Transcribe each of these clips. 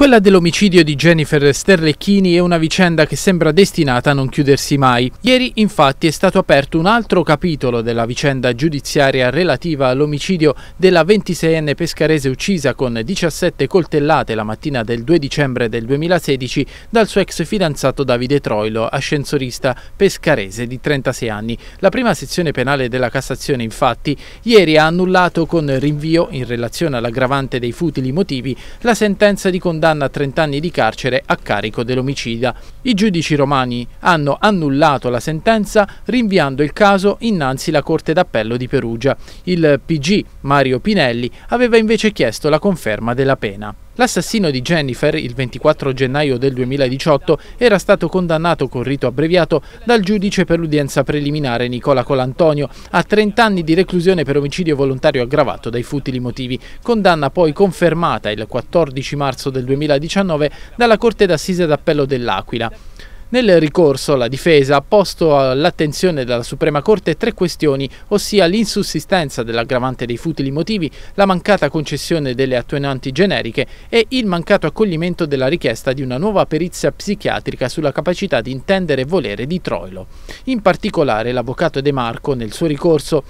Quella dell'omicidio di Jennifer Sterlecchini è una vicenda che sembra destinata a non chiudersi mai. Ieri infatti è stato aperto un altro capitolo della vicenda giudiziaria relativa all'omicidio della 26enne pescarese uccisa con 17 coltellate la mattina del 2 dicembre del 2016 dal suo ex fidanzato Davide Troilo, ascensorista pescarese di 36 anni. La prima sezione penale della Cassazione infatti ieri ha annullato con rinvio in relazione all'aggravante dei futili motivi la sentenza di condanna condanna a 30 anni di carcere a carico dell'omicida. I giudici romani hanno annullato la sentenza rinviando il caso innanzi la Corte d'Appello di Perugia. Il PG Mario Pinelli aveva invece chiesto la conferma della pena. L'assassino di Jennifer, il 24 gennaio del 2018, era stato condannato con rito abbreviato dal giudice per l'udienza preliminare Nicola Colantonio a 30 anni di reclusione per omicidio volontario aggravato dai futili motivi, condanna poi confermata il 14 marzo del 2019 dalla Corte d'Assise d'Appello dell'Aquila. Nel ricorso la difesa ha posto all'attenzione della Suprema Corte tre questioni, ossia l'insussistenza dell'aggravante dei futili motivi, la mancata concessione delle attuenanti generiche e il mancato accoglimento della richiesta di una nuova perizia psichiatrica sulla capacità di intendere e volere di Troilo. In particolare l'avvocato De Marco nel suo ricorso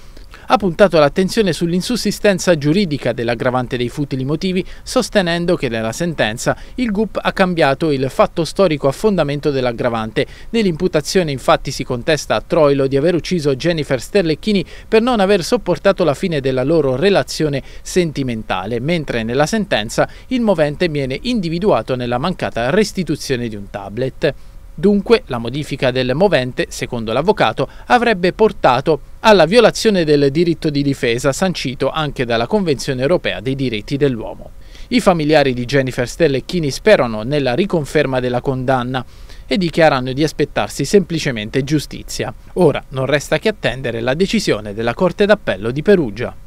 ha puntato l'attenzione sull'insussistenza giuridica dell'aggravante dei futili motivi, sostenendo che nella sentenza il GUP ha cambiato il fatto storico a fondamento dell'aggravante. Nell'imputazione infatti si contesta a Troilo di aver ucciso Jennifer Sterlecchini per non aver sopportato la fine della loro relazione sentimentale, mentre nella sentenza il movente viene individuato nella mancata restituzione di un tablet. Dunque la modifica del movente, secondo l'avvocato, avrebbe portato alla violazione del diritto di difesa sancito anche dalla Convenzione europea dei diritti dell'uomo. I familiari di Jennifer Stellecchini sperano nella riconferma della condanna e dichiarano di aspettarsi semplicemente giustizia. Ora non resta che attendere la decisione della Corte d'Appello di Perugia.